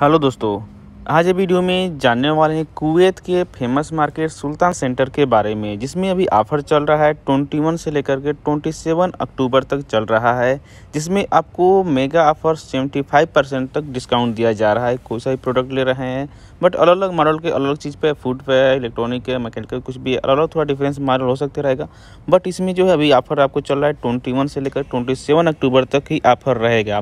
hello दोस्तों आज ये वीडियो में जानने वाले हैं कुवैत के फेमस मार्केट सुल्तान सेंटर के बारे में जिसमें अभी ऑफर चल रहा है 21 से लेकर के 27 अक्टूबर तक चल रहा है जिसमें आपको मेगा ऑफर 75 परसेंट तक डिस्काउंट दिया जा रहा है कोई सा प्रोडक्ट ले रहे हैं बट अलग अलग मॉडल के अलग अलग चीज़ पे फूड पे इलेक्ट्रॉनिक है मैकेनिकल कुछ भी अलग अलग थोड़ा डिफरेंस मॉडल हो सकते रहेगा बट इसमें जो है अभी ऑफर आपको चल रहा है ट्वेंटी से लेकर ट्वेंटी अक्टूबर तक ही ऑफर रहेगा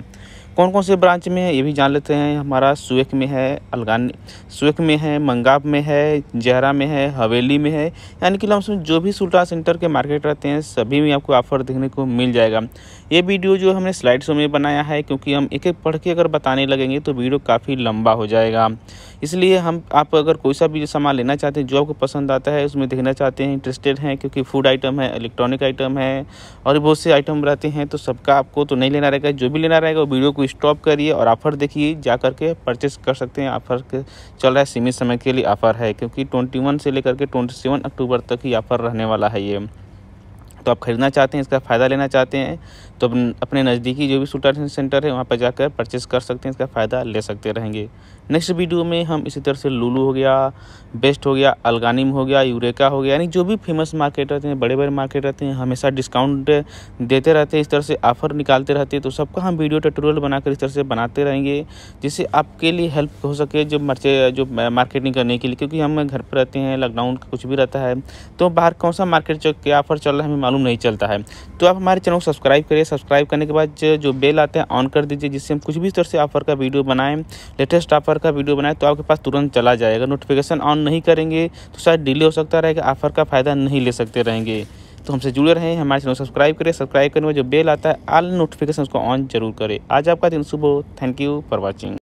कौन कौन से ब्रांच में है ये भी जान लेते हैं हमारा सुएक में है अलगान सुएक में है मंगाब में है जहरा में है हवेली में है यानी कि लमसम जो भी सुल्टा सेंटर के मार्केट रहते हैं सभी में आपको ऑफर देखने को मिल जाएगा ये वीडियो जो हमने स्लाइड शो में बनाया है क्योंकि हम एक एक पढ़ के अगर बताने लगेंगे तो वीडियो काफ़ी लंबा हो जाएगा इसलिए हम आप अगर कोई सा भी सामान लेना चाहते हैं जो आपको पसंद आता है उसमें देखना चाहते हैं इंटरेस्टेड हैं क्योंकि फूड आइटम है इलेक्ट्रॉनिक आइटम है और बहुत से आइटम रहते हैं तो सबका आपको तो नहीं लेना रहेगा जो भी लेना रहेगा वो वीडियो को स्टॉप करिए और ऑफर देखिए जा करके परचेस कर सकते हैं ऑफर के चल रहा है सीमित समय के लिए ऑफ़र है क्योंकि ट्वेंटी से लेकर के ट्वेंटी अक्टूबर तक ही ऑफ़र रहने वाला है ये तो आप ख़रीदना चाहते हैं इसका फ़ायदा लेना चाहते हैं तो अपने नज़दीकी जो भी शूटर सेंटर है वहाँ पर जाकर परचेस कर सकते हैं इसका फ़ायदा ले सकते रहेंगे नेक्स्ट वीडियो में हम इसी तरह से लुलू हो गया बेस्ट हो गया अलगानिम हो गया यूरेका हो गया यानी जो भी फेमस मार्केट रहते हैं बड़े बड़े मार्केट रहते हैं हमेशा डिस्काउंट देते रहते हैं इस तरह से ऑफर निकालते रहते हैं तो सबका हम वीडियो ट्यूटोरियल बनाकर इस तरह से बनाते रहेंगे जिससे आपके लिए हेल्प हो सके जो मर्चे जो मार्केटिंग करने के लिए क्योंकि हम घर पर रहते हैं लॉकडाउन कुछ भी रहता है तो बाहर कौन सा मार्केट क्या ऑफर चल रहा है हमें मालूम नहीं चलता है तो आप हमारे चैनल को सब्सक्राइब करिए सब्सक्राइब करने के बाद जो बेल आते हैं ऑन कर दीजिए जिससे हम कुछ भी इस तरह से ऑफर का वीडियो बनाएँ लेटेस्ट ऑफर ऑफ़र का वीडियो बनाए तो आपके पास तुरंत चला जाएगा नोटिफिकेशन ऑन नहीं करेंगे तो शायद डिले हो सकता रहेगा ऑफ़र का फ़ायदा नहीं ले सकते रहेंगे तो हमसे जुड़े रहें हमारे चैनल सब्सक्राइब करें सब्सक्राइब करने में जो बेल आता है आल नोटिफिकेशन उसको ऑन जरूर करें आज आपका दिन सुबह थैंक यू फॉर वॉचिंग